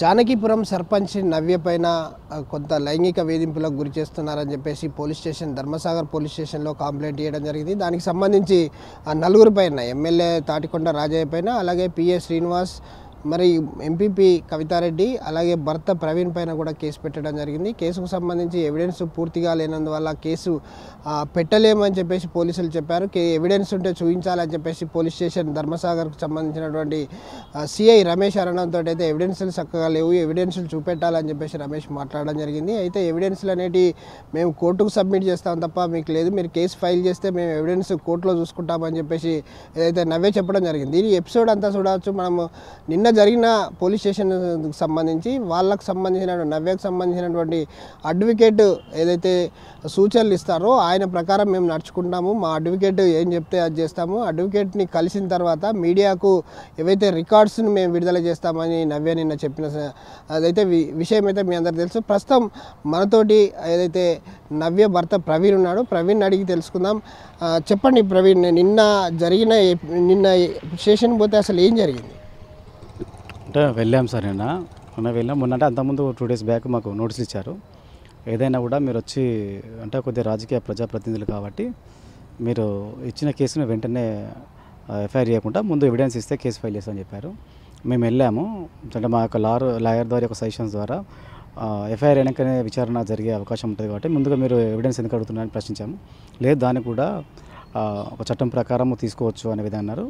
జానకిపురం సర్పంచ్ నవ్య పైన కొంత లైంగిక వేధింపులకు గురి చేస్తున్నారని చెప్పేసి పోలీస్ స్టేషన్ ధర్మసాగర్ పోలీస్ స్టేషన్లో కంప్లైంట్ చేయడం జరిగింది దానికి సంబంధించి నలుగురి పైన ఎమ్మెల్యే తాటికొండ రాజయ్య పైన అలాగే పిఏ శ్రీనివాస్ మరి ఎంపీపీ కవితారెడ్డి అలాగే భర్త ప్రవీణ్ పైన కూడా కేసు పెట్టడం జరిగింది కేసుకు సంబంధించి ఎవిడెన్స్ పూర్తిగా లేనందువల్ల కేసు పెట్టలేమని చెప్పేసి పోలీసులు చెప్పారు ఎవిడెన్స్ ఉంటే చూపించాలని చెప్పేసి పోలీస్ స్టేషన్ ధర్మసాగర్కు సంబంధించినటువంటి సిఐ రమేష్ అరణంతో అయితే ఎవిడెన్స్లు చక్కగా లేవు ఎవిడెన్స్లు చూపెట్టాలని చెప్పేసి రమేష్ మాట్లాడడం జరిగింది అయితే ఎవిడెన్స్లు అనేటివి మేము కోర్టుకు సబ్మిట్ చేస్తాం తప్ప మీకు లేదు మీరు కేసు ఫైల్ చేస్తే మేము ఎవిడెన్స్ కోర్టులో చూసుకుంటామని చెప్పేసి ఏదైతే నవ్వే చెప్పడం జరిగింది ఈ ఎపిసోడ్ అంతా చూడవచ్చు మనము నిన్న జరిగిన పోలీస్ స్టేషన్కు సంబంధించి వాళ్ళకు సంబంధించిన నవ్యకు సంబంధించినటువంటి అడ్వకేట్ ఏదైతే సూచనలు ఇస్తారో ఆయన ప్రకారం మేము నడుచుకుంటాము మా అడ్వకేట్ ఏం చెప్తే అది చేస్తాము అడ్వకేట్ని కలిసిన తర్వాత మీడియాకు ఏవైతే రికార్డ్స్ని మేము విడుదల చేస్తామని నవ్య నిన్న చెప్పిన అదైతే విషయం అయితే మీ అందరు తెలుసు ప్రస్తుతం మనతోటి ఏదైతే నవ్య భర్త ప్రవీణ్ ఉన్నాడు ప్రవీణ్ అడిగి తెలుసుకుందాం చెప్పండి ప్రవీణ్ నిన్న జరిగిన నిన్న స్టేషన్ పోతే అసలు ఏం జరిగింది అంటే వెళ్ళాం సార్ నిన్న మొన్న వెళ్ళాం మొన్న అంటే అంతకుముందు టూ డేస్ బ్యాక్ మాకు నోటీస్ ఇచ్చారు ఏదైనా కూడా మీరు వచ్చి అంటే కొద్దిగా రాజకీయ ప్రజాప్రతినిధులు కాబట్టి మీరు ఇచ్చిన కేసును వెంటనే ఎఫ్ఐఆర్ చేయకుండా ముందు ఎవిడెన్స్ ఇస్తే కేసు ఫైల్ చేస్తామని చెప్పారు మేము వెళ్ళాము అంటే మా యొక్క లార్ లాయర్ ద్వారా యొక్క సజెషన్స్ ద్వారా ఎఫ్ఐఆర్ వెనకనే విచారణ జరిగే అవకాశం ఉంటుంది కాబట్టి ముందుగా మీరు ఎవిడెన్స్ ఎందుకు అడుగుతున్నారని ప్రశ్నించాము లేదు దాన్ని కూడా ఒక చట్టం ప్రకారం తీసుకోవచ్చు అనే విధంగా అన్నారు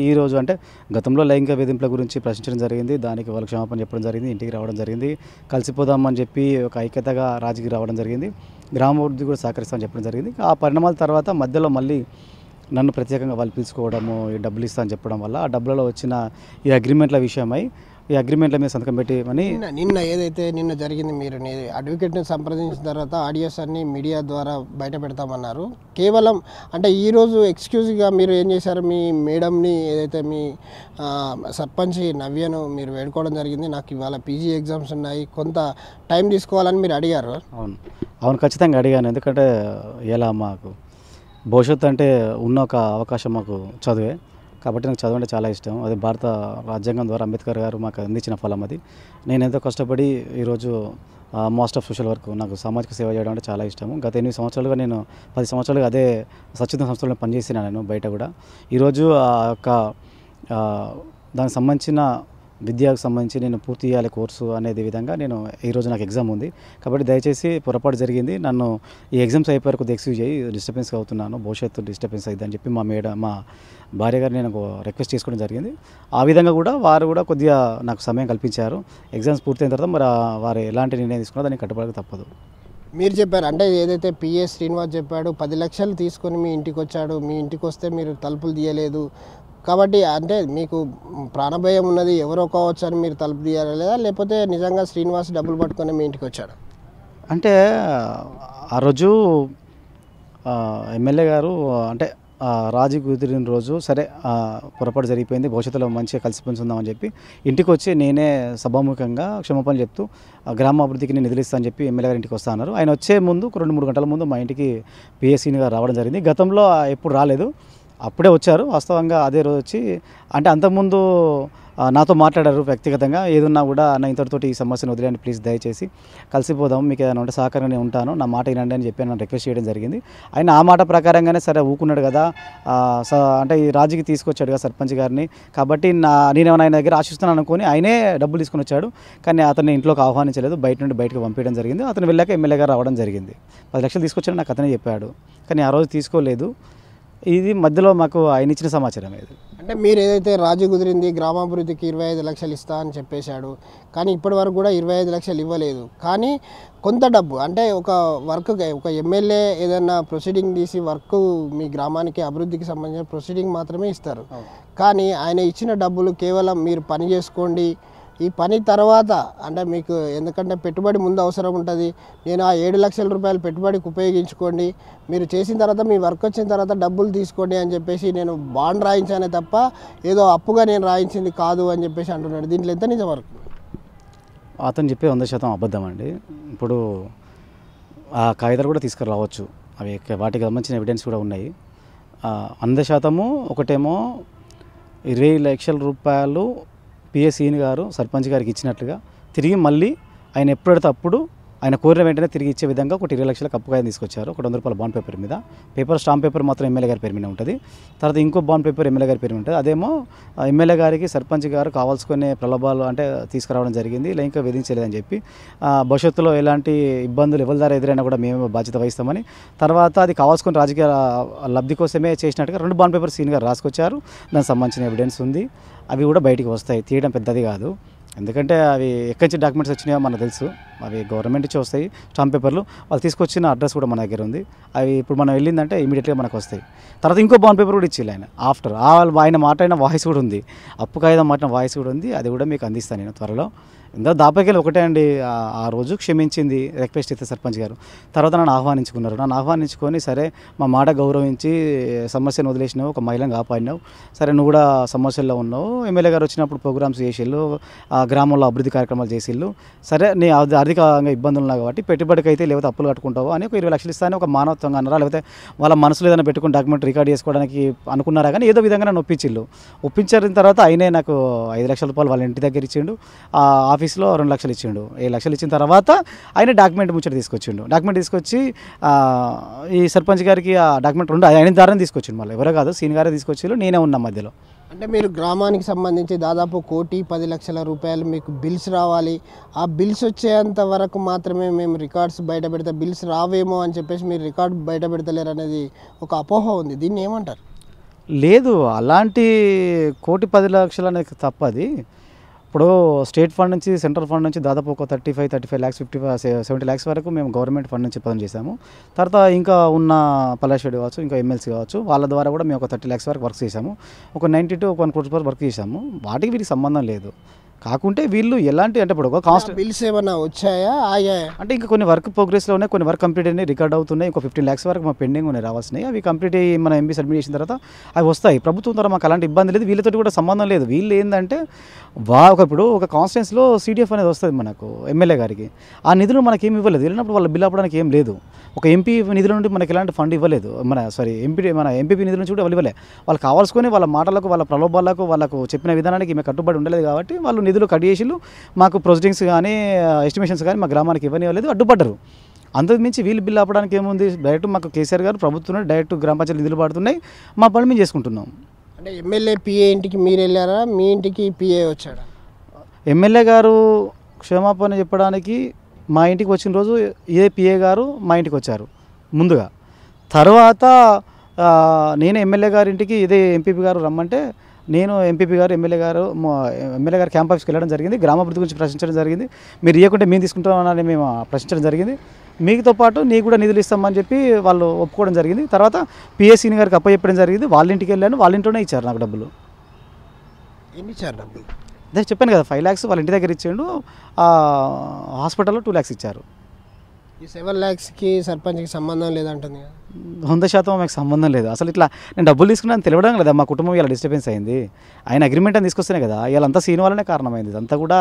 ఈ ఈరోజు అంటే గతంలో లైంగిక వేధింపుల గురించి ప్రశ్నించడం జరిగింది దానికి వాళ్ళు క్షమాపణ చెప్పడం జరిగింది ఇంటికి రావడం జరిగింది కలిసిపోదామని చెప్పి ఒక ఐక్యతగా రాజకీయ రావడం జరిగింది గ్రామాభివృద్ధి కూడా సహకరిస్తామని చెప్పడం జరిగింది ఆ పరిణామాల తర్వాత మధ్యలో మళ్ళీ నన్ను ప్రత్యేకంగా వాళ్ళు పిలుచుకోవడము ఈ డబ్బులు ఇస్తా అని చెప్పడం వల్ల ఆ డబ్బులలో వచ్చిన ఈ అగ్రిమెంట్ల విషయమై ఈ అగ్రిమెంట్ల మీద సంతకం అని నిన్న ఏదైతే నిన్న జరిగింది మీరు అడ్వకేట్ని సంప్రదించిన తర్వాత ఆడియోస్ అన్ని మీడియా ద్వారా బయట పెడతామన్నారు కేవలం అంటే ఈరోజు ఎక్స్క్యూజ్గా మీరు ఏం చేశారు మీ మేడంని ఏదైతే మీ సర్పంచ్ నవ్యను మీరు వేడుకోవడం జరిగింది నాకు ఇవాళ పీజీ ఎగ్జామ్స్ ఉన్నాయి కొంత టైం తీసుకోవాలని మీరు అడిగారు అవును అవును ఖచ్చితంగా అడిగాను ఎందుకంటే ఎలా మాకు భవిష్యత్తు అంటే ఉన్న ఒక అవకాశం మాకు చదివే కాబట్టి నాకు చదవంటే చాలా ఇష్టం అది భారత రాజ్యాంగం ద్వారా అంబేద్కర్ గారు మాకు అందించిన ఫలం అది నేను ఎంతో కష్టపడి ఈరోజు మాస్టర్ ఆఫ్ సోషల్ వర్క్ నాకు సామాజిక సేవ చేయడం అంటే చాలా ఇష్టం గత ఎనిమిది సంవత్సరాలుగా నేను పది సంవత్సరాలుగా అదే స్వచ్ఛంద సంస్థలో పనిచేసిన నేను బయట కూడా ఈరోజు ఆ యొక్క దానికి సంబంధించిన విద్యకు సంబంధించి నేను పూర్తి చేయాలి కోర్సు అనేది విధంగా నేను ఈరోజు నాకు ఎగ్జామ్ ఉంది కాబట్టి దయచేసి పొరపాటు జరిగింది నన్ను ఈ ఎగ్జామ్స్ అయిపోయారు కొద్దిగా ఎక్స్క్యూజ్ చేయి డిస్టర్బెన్స్ అవుతున్నాను భవిష్యత్తు డిస్టర్బెన్స్ అని చెప్పి మా మేడ మా భార్య గారు నేను రిక్వెస్ట్ చేసుకోవడం జరిగింది ఆ విధంగా కూడా వారు కూడా కొద్దిగా నాకు సమయం కల్పించారు ఎగ్జామ్స్ పూర్తయిన తర్వాత మరి వారు ఎలాంటి నిర్ణయం తీసుకున్నా దానికి కట్టుబడక తప్పదు మీరు చెప్పారు అంటే ఏదైతే పిఎస్ శ్రీనివాస్ చెప్పాడు పది లక్షలు తీసుకొని మీ ఇంటికి వచ్చాడు మీ ఇంటికి వస్తే మీరు తలుపులు తీయలేదు కాబట్టి అంటే మీకు ప్రాణభయం ఉన్నది ఎవరో కావచ్చు అని మీరు తలుపు తీయాలి లేదా లేకపోతే నిజంగా శ్రీనివాస్ డబ్బులు పట్టుకొని మీ ఇంటికి వచ్చాడు అంటే ఆ రోజు ఎమ్మెల్యే గారు అంటే రాజీ కుదిరిన రోజు సరే పొరపాటు జరిగిపోయింది భవిష్యత్తులో మంచిగా కలిసి పెంచుందామని చెప్పి ఇంటికి వచ్చి నేనే సభాముఖంగా క్షమాపణ చెప్తూ గ్రామాభివృద్ధికి నేను నిధులిస్తానని చెప్పి ఎమ్మెల్యే గారి ఇంటికి వస్తా అన్నారు ఆయన వచ్చే ముందు రెండు మూడు గంటల ముందు మా ఇంటికి గారు రావడం జరిగింది గతంలో ఎప్పుడు రాలేదు అప్పుడే వచ్చారు వాస్తవంగా అదే రోజు వచ్చి అంటే అంతకుముందు నాతో మాట్లాడారు వ్యక్తిగతంగా ఏదున్నా కూడా నా ఇంతటితోటి ఈ సమస్యను వదిలేయండి ప్లీజ్ దయచేసి కలిసిపోదాం మీకు ఏదైనా ఉంటే సహకారంగా ఉంటాను నా మాట వినండి అని చెప్పి నన్ను రిక్వెస్ట్ చేయడం జరిగింది ఆయన ఆ మాట ప్రకారంగానే సరే ఊకున్నాడు కదా అంటే ఈ రాజుకి తీసుకొచ్చాడు కదా సర్పంచ్ గారిని కాబట్టి నా నేనేమైనా ఆయన దగ్గర ఆశిస్తున్నాను అనుకుని ఆయనే డబ్బులు తీసుకుని వచ్చాడు కానీ అతన్ని ఇంట్లోకి ఆహ్వానించలేదు బయట నుండి బయటకు పంపించడం జరిగింది అతను వెళ్ళాక గారు రావడం జరిగింది పది లక్షలు తీసుకొచ్చాడు నాకు అతనే చెప్పాడు కానీ ఆ రోజు తీసుకోలేదు ఇది మధ్యలో మాకు ఆయన ఇచ్చిన సమాచారం ఇది అంటే మీరు ఏదైతే రాజు కుదిరింది గ్రామాభివృద్ధికి ఇరవై ఐదు లక్షలు ఇస్తా అని చెప్పేశాడు కానీ ఇప్పటి వరకు కూడా ఇరవై ఐదు లక్షలు ఇవ్వలేదు కానీ కొంత డబ్బు అంటే ఒక వర్క్ ఒక ఎమ్మెల్యే ఏదైనా ప్రొసీడింగ్ తీసి వర్క్ మీ గ్రామానికి అభివృద్ధికి సంబంధించిన ప్రొసీడింగ్ మాత్రమే ఇస్తారు కానీ ఆయన ఇచ్చిన డబ్బులు కేవలం మీరు పని చేసుకోండి ఈ పని తర్వాత అంటే మీకు ఎందుకంటే పెట్టుబడి ముందు అవసరం ఉంటుంది నేను ఆ ఏడు లక్షల రూపాయలు పెట్టుబడికి ఉపయోగించుకోండి మీరు చేసిన తర్వాత మీ వర్క్ వచ్చిన తర్వాత డబ్బులు తీసుకోండి అని చెప్పేసి నేను బాండ్ రాయించానే తప్ప ఏదో అప్పుగా నేను రాయించింది కాదు అని చెప్పేసి అంటున్నాడు దీంట్లో ఎంత నిజం వరకు అతను చెప్పే వంద శాతం అబద్ధం అండి ఇప్పుడు ఆ కాగితాలు కూడా తీసుకురావచ్చు అవి వాటికి సంబంధించిన ఎవిడెన్స్ కూడా ఉన్నాయి వంద శాతము ఒకటేమో ఇరవై లక్షల రూపాయలు పిఎస్ఈని గారు సర్పంచ్ గారికి ఇచ్చినట్లుగా తిరిగి మళ్ళీ ఆయన ఎప్పుడైతే అప్పుడు ఆయన కోరిన వెంటనే తిరిగి ఇచ్చే విధంగా ఒకటి ఇరవై లక్షల కప్పు కాయని తీసుకొచ్చారు ఒక వంద రూపాయల బాండ్ పేపర్ మీద పేపర్ స్టాంప్ పేపర్ మాత్రం ఎమ్మెల్యే గారి పేరు మీద ఉంటుంది తర్వాత ఇంకో బాండ్ పేపర్ ఎమ్మెల్యే గారి పేరు ఉంటుంది అదేమో ఎమ్మెల్యే గారికి సర్పంచ్ గారు కావాల్సుకునే ప్రలోభాలు అంటే తీసుకురావడం జరిగింది ఇలా ఇంకా విధించలేదని చెప్పి భవిష్యత్తులో ఎలాంటి ఇబ్బందులు ఎవరి ద్వారా ఎదురైనా కూడా మేమే బాధ్యత వహిస్తామని తర్వాత అది కావాల్సుకుని రాజకీయ లబ్ధి కోసమే చేసినట్టుగా రెండు బాండ్ పేపర్ సీన్గా రాసుకొచ్చారు దానికి సంబంధించిన ఎవిడెన్స్ ఉంది అవి కూడా బయటికి వస్తాయి తీయడం పెద్దది కాదు ఎందుకంటే అవి ఎక్కడి నుంచి డాక్యుమెంట్స్ వచ్చినాయో మనకు తెలుసు అవి గవర్నమెంట్ నుంచి వస్తాయి స్టాంప్ పేపర్లు వాళ్ళు తీసుకొచ్చిన అడ్రస్ కూడా మన దగ్గర ఉంది అవి ఇప్పుడు మనం వెళ్ళిందంటే ఇమీడియట్గా మనకు వస్తాయి తర్వాత ఇంకో బాండ్ పేపర్ కూడా ఇచ్చి ఆయన ఆఫ్టర్ ఆయన మాట్లాడిన వాయిస్ కూడా ఉంది అప్పు కాగితం మాట్లాడిన వాయిస్ కూడా ఉంది అది కూడా మీకు అందిస్తాను నేను త్వరలో ఇంకా దాపకెళ్ళి ఒకటే అండి ఆ రోజు క్షమించింది రిక్వెస్ట్ ఇస్తే సర్పంచ్ గారు తర్వాత నన్ను ఆహ్వానించుకున్నారు నన్ను ఆహ్వానించుకొని సరే మా మాట గౌరవించి సమస్యను వదిలేసినావు ఒక మహిళను కాపాడినావు సరే నువ్వు కూడా సమస్యల్లో ఉన్నావు ఎమ్మెల్యే గారు వచ్చినప్పుడు ప్రోగ్రామ్స్ చేసేళ్ళు గ్రామంలో అభివృద్ధి కార్యక్రమాలు చేసిళ్ళు సరే నీ ఆర్థికంగా ఇబ్బందులు ఉన్నాయి కాబట్టి పెట్టుబడికి అయితే లేకపోతే అప్పులు కట్టుకుంటావు అని ఒక ఇరవై లక్షలు ఇస్తాను ఒక మానవత్వంగా అన్నారా లేకపోతే వాళ్ళ మనసులో ఏదైనా పెట్టుకుని డాక్యుమెంట్ రికార్డ్ చేసుకోవడానికి అనుకున్నారా కానీ ఏదో విధంగా నన్ను ఒప్పించిళ్ళు ఒప్పించిన తర్వాత ఆయనే నాకు ఐదు లక్షల రూపాయలు వాళ్ళ ఇంటి దగ్గర ఇచ్చిండు ఆ ఆఫీస్లో రెండు లక్షలు ఇచ్చిండు ఏడు లక్షలు ఇచ్చిన తర్వాత ఆయన డాక్యుమెంట్ ముచ్చట తీసుకొచ్చిండు డాక్యుమెంట్ తీసుకొచ్చి ఈ సర్పంచ్ గారికి ఆ డాక్యుమెంట్ రెండు ఆయన దారిని తీసుకొచ్చిండు మళ్ళీ ఎవరో కాదు సీన్ గారే తీసుకొచ్చిండు నేనే ఉన్నా మధ్యలో అంటే మీరు గ్రామానికి సంబంధించి దాదాపు కోటి పది లక్షల రూపాయలు మీకు బిల్స్ రావాలి ఆ బిల్స్ వచ్చేంత వరకు మాత్రమే మేము రికార్డ్స్ బయట పెడితే బిల్స్ రావేమో అని చెప్పేసి మీరు రికార్డ్ బయట పెడతలేరు అనేది ఒక అపోహ ఉంది దీన్ని ఏమంటారు లేదు అలాంటి కోటి పది లక్షలు అనేది తప్పది ఇప్పుడు స్టేట్ ఫండ్ నుంచి సెంట్రల్ ఫండ్ నుంచి దాదాపు ఒక thirty five thirty five lakhs fifty five seventy lakhs వరకు మేము గవర్నమెంట్ ఫండ్ నుంచి పదం చేశాము తర్వాత ఇంకా ఉన్న పలాషెడ్ కావచ్చు ఇంకా ఎమ్మెల్సీ కావచ్చు వాళ్ళ ద్వారా కూడా మేము ఒక థర్టీ ల్యాక్స్ వరకు వర్క్ చేశాము ఒక నైంటీ టు వన్ క్రోర్స్ వరకు వర్క్ చేశాము వాటికి వీరికి సంబంధం లేదు కాకుంటే వీళ్ళు ఎలాంటి అంటే ఇప్పుడు కాస్ట్ బిల్స్ ఏమైనా వచ్చాయా ఆయా అంటే ఇంకా కొన్ని వర్క్ ప్రోగ్రెస్లో ఉన్నాయి కొన్ని వర్క్ కంప్లీట్ అయినాయి రికార్డ్ అవుతున్నాయి ఒక ఫిఫ్టీన్ ల్యాక్స్ వరకు మా పెండింగ్ ఉన్నాయి రావాల్సినాయి అవి కంప్లీట్ అయ్యి మన ఎంబీ సబ్మిట్ చేసిన తర్వాత అవి వస్తాయి ప్రభుత్వం ద్వారా మాకు అలాంటి ఇబ్బంది లేదు వీళ్ళతో కూడా సంబంధం లేదు వీళ్ళు ఏంటంటే వా ఒకప్పుడు ఒక కాన్స్టెన్స్లో సీడీఎఫ్ అనేది వస్తుంది మనకు ఎమ్మెల్యే గారికి ఆ నిధులు మనకి ఏమి ఇవ్వలేదు వెళ్ళినప్పుడు వాళ్ళ బిల్ అవ్వడానికి ఏం లేదు ఒక ఎంపీ నిధుల నుండి మనకి ఎలాంటి ఫండ్ ఇవ్వలేదు మన సారీ ఎంపీ మన ఎంపీపీ నిధుల నుంచి కూడా వాళ్ళు ఇవ్వలే వాళ్ళు కావాల్సుకొని వాళ్ళ మాటలకు వాళ్ళ ప్రలోభాలకు వాళ్ళకు చెప్పిన విధానానికి మేము కట్టుబడి ఉండలేదు కాబట్టి వాళ్ళు నిధులు కట్ చేసిళ్ళు మాకు ప్రొసీడింగ్స్ కానీ ఎస్టిమేషన్స్ కానీ మా గ్రామానికి ఇవ్వనివ్వలేదు అడ్డుపడ్డరు అంతకుమించి వీళ్ళు బిల్లు ఆపడానికి ఏముంది డైరెక్ట్ మాకు కేసీఆర్ గారు ప్రభుత్వం డైరెక్ట్ గ్రామ పంచాయతీ నిధులు పడుతున్నాయి మా పని మేము చేసుకుంటున్నాం అంటే ఎమ్మెల్యే పిఏ ఇంటికి మీరు వెళ్ళారా మీ ఇంటికి పిఏ వచ్చాడా ఎమ్మెల్యే గారు క్షేమాపణ చెప్పడానికి మా ఇంటికి వచ్చిన రోజు ఇదే పిఏ గారు మా ఇంటికి వచ్చారు ముందుగా తర్వాత నేను ఎమ్మెల్యే గారింటికి ఇదే ఎంపీపీ గారు రమ్మంటే నేను ఎంపీపీ గారు ఎమ్మెల్యే గారు ఎమ్మెల్యే గారు క్యాంప్ ఆఫీస్కి వెళ్ళడం జరిగింది గ్రామాభివృద్ధి గురించి ప్రశ్నించడం జరిగింది మీరు ఇవ్వకుంటే మేము తీసుకుంటామని మేము ప్రశ్నించడం జరిగింది మీతో పాటు నీకు కూడా నిధులు ఇస్తామని చెప్పి వాళ్ళు ఒప్పుకోవడం జరిగింది తర్వాత పిఎస్సీని గారికి అప్ప చెప్పడం జరిగింది వాళ్ళ ఇంటికి వెళ్ళాను వాళ్ళ ఇంట్లోనే ఇచ్చారు నాకు డబ్బులు ఎన్ని ఇచ్చారు డబ్బులు అదే చెప్పాను కదా ఫైవ్ ల్యాక్స్ వాళ్ళ ఇంటి దగ్గర ఇచ్చాడు హాస్పిటల్లో టూ ల్యాక్స్ ఇచ్చారు ఈ సెవెన్ ల్యాక్స్కి సర్పంచ్కి సంబంధం లేదంటుంది వంద శాతం మాకు సంబంధం లేదు అసలు ఇట్లా నేను డబ్బులు తీసుకున్నాను తెలియడం లేదా మా కుటుంబం ఇలా డిస్టర్బెన్స్ అయింది ఆయన అగ్రిమెంట్ అని తీసుకొస్తేనే కదా అంతా సీన్ వల్లనే కారణమైంది అంతా కూడా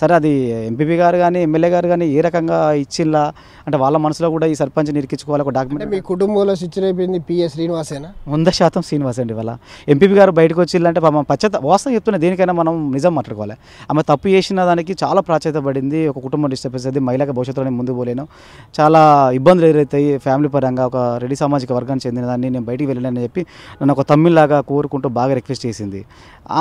సరే అది ఎంపీపీ గారు కానీ ఎమ్మెల్యే గారు కానీ ఏ రకంగా ఇచ్చిందా అంటే వాళ్ళ మనసులో కూడా ఈ సర్పంచ్ నిరికించుకోవాలి ఒక డాక్యుమెంట్ మీ కుటుంబంలో స్విచ్ అయిపోయింది పిఎస్ శ్రీనివాసేనా వంద శాతం శ్రీనివాస్ అండి వాళ్ళ ఎంపీపీ గారు బయటకు వచ్చిందంటే మా పచ్చత వాస్తవం చెప్తున్నా దేనికైనా మనం నిజం మాట్లాడుకోవాలి ఆమె తప్పు చేసిన దానికి చాలా ప్రాచ్యత పడింది ఒక కుటుంబం డిస్టర్బెన్స్ అయింది మహిళ భవిష్యత్తులో ముందు పోలేను చాలా ఇబ్బందులు ఎదురవుతాయి ఫ్యామిలీ పరంగా ఒక రెడీ సామాజిక వర్గానికి చెందిన దాన్ని నేను బయటికి వెళ్ళాలని చెప్పి నన్ను ఒక తమ్మిళ్లాగా కోరుకుంటూ బాగా రిక్వెస్ట్ చేసింది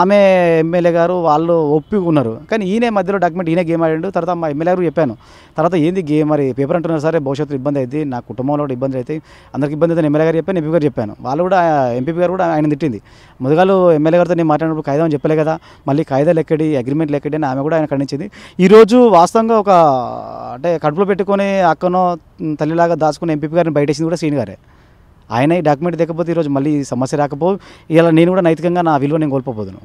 ఆమె ఎమ్మెల్యే గారు వాళ్ళు ఒప్పుకున్నారు కానీ ఈయనే మధ్యలో డాక్యుమెంట్ ఈయన గేమ్ ఆడాడు తర్వాత మా ఎమ్మెల్యే గారు చెప్పాను తర్వాత ఏంది గేమ్ మరి పేపర్ అంటున్నారు సరే భవిష్యత్తులో ఇబ్బంది అవుతుంది నా కుటుంబంలో కూడా ఇబ్బంది అవుతాయి అందరికి ఇబ్బంది అయితే ఎమ్మెల్యే గారు చెప్పాను ఎంపీ గారు చెప్పాను వాళ్ళు కూడా ఎంపీ గారు కూడా ఆయన తిట్టింది ముదగాలు ఎమ్మెల్యే గారితో నేను మాట్లాడినప్పుడు కాయదా అని చెప్పలే కదా మళ్ళీ కాయిదా లెక్కడి అగ్రిమెంట్ లెక్కడి అని ఆమె కూడా ఆయన ఖండించింది ఈరోజు వాస్తవంగా ఒక అంటే కడుపులో పెట్టుకొని అక్క ఎంతనో తల్లిలాగా దాచుకున్న ఎంపీ గారిని బయటేసింది కూడా సీన్ గారే ఆయన ఈ డాక్యుమెంట్ లేకపోతే ఈరోజు మళ్ళీ సమస్య రాకపో ఇలా నేను కూడా నైతికంగా నా విలువ నేను కోల్పోబోదును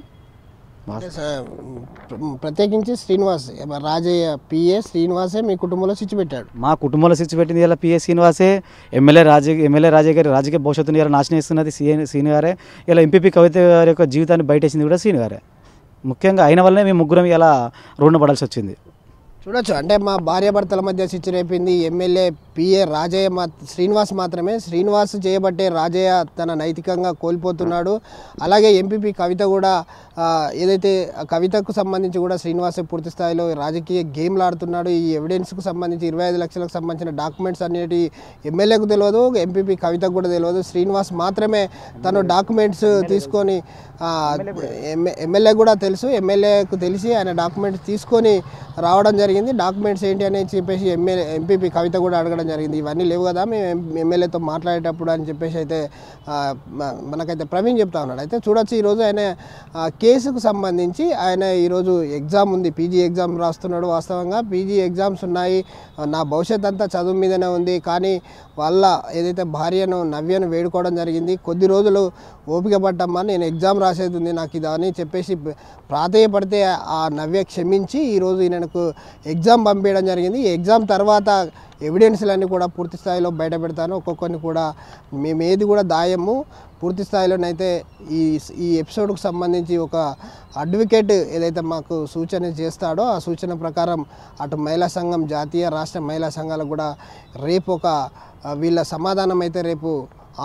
ప్రత్యేకించి శ్రీనివాస్ రాజయ్య పిఏ శ్రీనివాసే మీ కుటుంబంలో స్విచ్ పెట్టాడు మా కుటుంబంలో స్విచ్ పెట్టింది ఇలా పిఏ శ్రీనివాసే ఎమ్మెల్యే రాజకీయ ఎమ్మెల్యే రాజయ్య గారి రాజకీయ భవిష్యత్తుని ఇలా నాశనం చేస్తున్నది సీని గారే ఇలా ఎంపీపీ కవిత గారి యొక్క జీవితాన్ని బయటేసింది కూడా సీని గారే ముఖ్యంగా అయిన వల్లనే మేము ముగ్గురం ఇలా రుణపడాల్సి వచ్చింది చూడొచ్చు అంటే మా భార్యాభర్తల మధ్య చిచ్చు రేపింది ఎమ్మెల్యే పిఏ రాజయ్య మా శ్రీనివాస్ మాత్రమే శ్రీనివాస్ చేయబట్టే రాజయ్య తన నైతికంగా కోల్పోతున్నాడు అలాగే ఎంపీపీ కవిత కూడా ఏదైతే కవితకు సంబంధించి కూడా శ్రీనివాస్ పూర్తి స్థాయిలో రాజకీయ గేమ్లు ఆడుతున్నాడు ఈ ఎవిడెన్స్కు సంబంధించి ఇరవై ఐదు లక్షలకు సంబంధించిన డాక్యుమెంట్స్ అనేవి ఎమ్మెల్యేకు తెలియదు ఎంపీపీ కవితకు కూడా తెలియదు శ్రీనివాస్ మాత్రమే తను డాక్యుమెంట్స్ తీసుకొని ఎమ్మెల్యే కూడా తెలుసు ఎమ్మెల్యేకు తెలిసి ఆయన డాక్యుమెంట్స్ తీసుకొని రావడం జరిగింది జరిగింది డాక్యుమెంట్స్ ఏంటి అని చెప్పేసి ఎమ్మెల్యే ఎంపీపీ కవిత కూడా అడగడం జరిగింది ఇవన్నీ లేవు కదా మేము ఎమ్మెల్యేతో మాట్లాడేటప్పుడు అని చెప్పేసి అయితే మనకైతే ప్రవీణ్ చెప్తా ఉన్నాడు అయితే చూడొచ్చు ఈరోజు ఆయన కేసుకు సంబంధించి ఆయన ఈరోజు ఎగ్జామ్ ఉంది పీజీ ఎగ్జామ్ రాస్తున్నాడు వాస్తవంగా పీజీ ఎగ్జామ్స్ ఉన్నాయి నా భవిష్యత్ అంతా చదువు మీదనే ఉంది కానీ వాళ్ళ ఏదైతే భార్యను నవ్యను వేడుకోవడం జరిగింది కొద్ది రోజులు ఓపిక పట్టమ్మా నేను ఎగ్జామ్ రాసేది ఉంది నాకు ఇదని చెప్పేసి ప్రాధాయపడితే ఆ నవ్య క్షమించి ఈరోజు ఈయనకు ఎగ్జామ్ పంపించడం జరిగింది ఈ ఎగ్జామ్ తర్వాత ఎవిడెన్స్లన్నీ కూడా పూర్తి స్థాయిలో బయట పెడతాను ఒక్కొక్కరిని కూడా మేమేది కూడా దాయము పూర్తి స్థాయిలోనైతే ఈ ఈ ఎపిసోడ్కు సంబంధించి ఒక అడ్వకేట్ ఏదైతే మాకు సూచన చేస్తాడో ఆ సూచన ప్రకారం అటు మహిళా సంఘం జాతీయ రాష్ట్ర మహిళా సంఘాలకు కూడా రేపు ఒక వీళ్ళ సమాధానం అయితే రేపు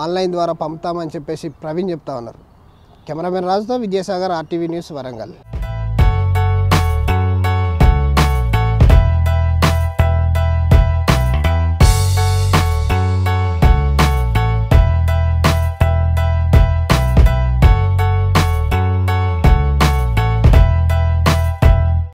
ఆన్లైన్ ద్వారా పంపుతామని చెప్పేసి ప్రవీణ్ చెప్తా ఉన్నారు కెమెరామెన్ రాజుతో విద్యాసాగర్ ఆర్టీవీ న్యూస్ వరంగల్